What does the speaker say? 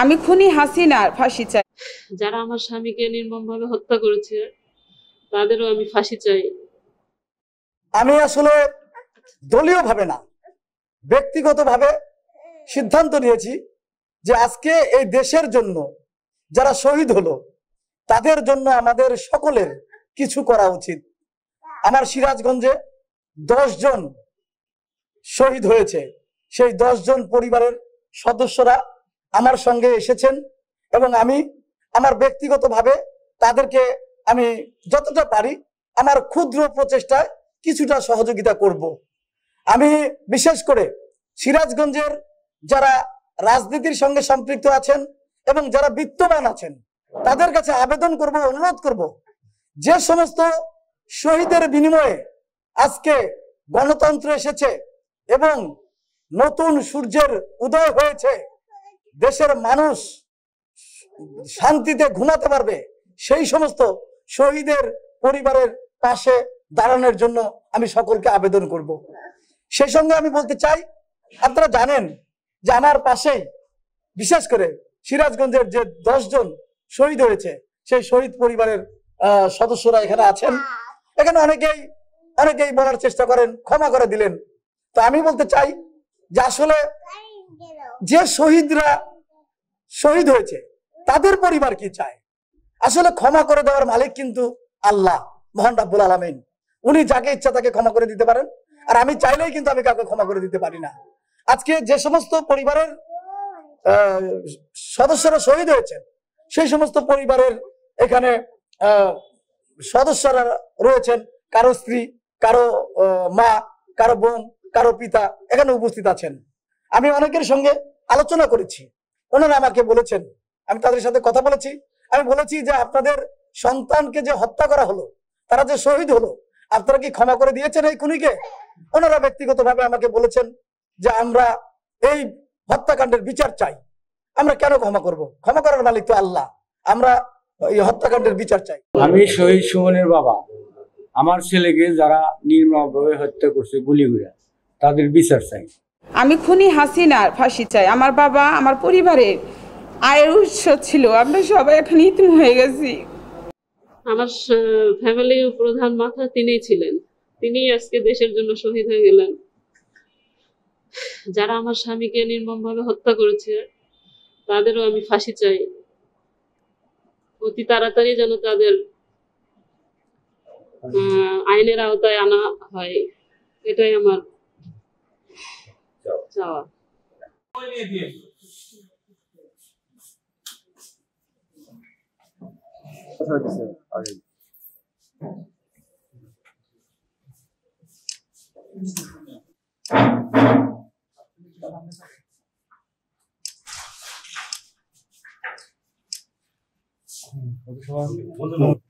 আমি খুনি হাসিনার ফাঁসি চাই যারা আমার স্বামীকে নির্মমভাবে হত্যা করেছে তাদেরও আমি ফাঁসি চাই আমি আসলে দলীয় ভাবে না ব্যক্তিগতভাবে সিদ্ধান্ত নিয়েছি যে আজকে এই দেশের জন্য যারা শহীদ হলো তাদের জন্য আমাদের সকলের কিছু করা উচিত আমার সিরাজগঞ্জে জন শহীদ হয়েছে সেই জন পরিবারের সদস্যরা আমার সঙ্গে এসেছেন এবং আমি আমার ব্যক্তিগতভাবে তাদেরকে আমি যতটা পারি আমার ক্ষুদ্র প্রচেষ্টায় কিছুটা সহযোগিতা করব। আমি বিশেষ করে সিরাজগঞ্জের যারা রাজনীতির সঙ্গে সম্পৃক্ত আছেন এবং যারা বিত্তমান আছেন তাদের কাছে আবেদন করব অনুরোধ করব যে সমস্ত শহীদের বিনিময়ে আজকে গণতন্ত্র এসেছে এবং নতুন সূর্যের উদয় হয়েছে দেশের মানুষ শান্তিতে ঘুমাতে পারবে সেই সমস্ত শহীদের পরিবারের পাশে দাঁড়ানোর জন্য আমি সকলকে আবেদন করব। সেই সঙ্গে আমি বলতে চাই আপনারা জানেন যে আমার পাশে বিশেষ করে সিরাজগঞ্জের যে জন শহীদ হয়েছে সেই শহীদ পরিবারের সদস্যরা এখানে আছেন এখানে অনেকেই অনেকেই বলার চেষ্টা করেন ক্ষমা করে দিলেন তো আমি বলতে চাই যে আসলে যে শহীদরা শহীদ হয়েছে তাদের পরিবার কি চায় আসলে ক্ষমা করে দেওয়ার মালিক কিন্তু আল্লাহ মোহন রাব্বুল আলমিন উনি যাকে ইচ্ছা তাকে ক্ষমা করে দিতে পারেন আর আমি চাইলেই কিন্তু আমি কাউকে ক্ষমা করে দিতে পারি না আজকে যে সমস্ত পরিবারের সদস্যরা শহীদ হয়েছে সেই সমস্ত পরিবারের এখানে সদস্যরা রয়েছেন কারো স্ত্রী কারো মা কারো বোন কারো পিতা এখানে উপস্থিত আছেন আমি অনেকের সঙ্গে আলোচনা করেছি ওনারা আমাকে বলেছেন আমি তাদের সাথে কথা বলেছি আমি বলেছি যে আপনাদের সন্তানকে যে হত্যা করা হলো তারা যে শহীদ হলো আপনারা কি ক্ষমা করে দিয়েছেন এই খুনিকে ওনারা ব্যক্তিগতভাবে আমাকে বলেছেন যে আমরা এই হত্যাকাণ্ডের বিচার চাই আমরা কেন ক্ষমা করব ক্ষমা করার মালিক তো আল্লাহ আমরা এই হত্যাকাণ্ডের বিচার চাই আমি শহীদ সুমনের বাবা আমার ছেলেকে যারা নির্মভাবে হত্যা করছে গুলি তাদের বিচার চাই আমি খুনি হাসিনার ফাঁসি চাই আমার বাবা আমার পরিবারের আয়ের উৎস ছিল আমরা সবাই এখন ইতিম হয়ে গেছি আমার ফ্যামিলি প্রধান মাথা তিনি ছিলেন তিনি আজকে দেশের জন্য শহীদ হয়ে গেলেন যারা আমার স্বামীকে নির্মমভাবে হত্যা করেছে তাদেরও আমি ফাঁসি চাই অতি তাড়াতাড়ি যেন তাদের আইনের আওতায় আনা হয় এটাই আমার 그렇죠. 소음에 비해 잘 드세요. 아, 예. 음, 어디서 오늘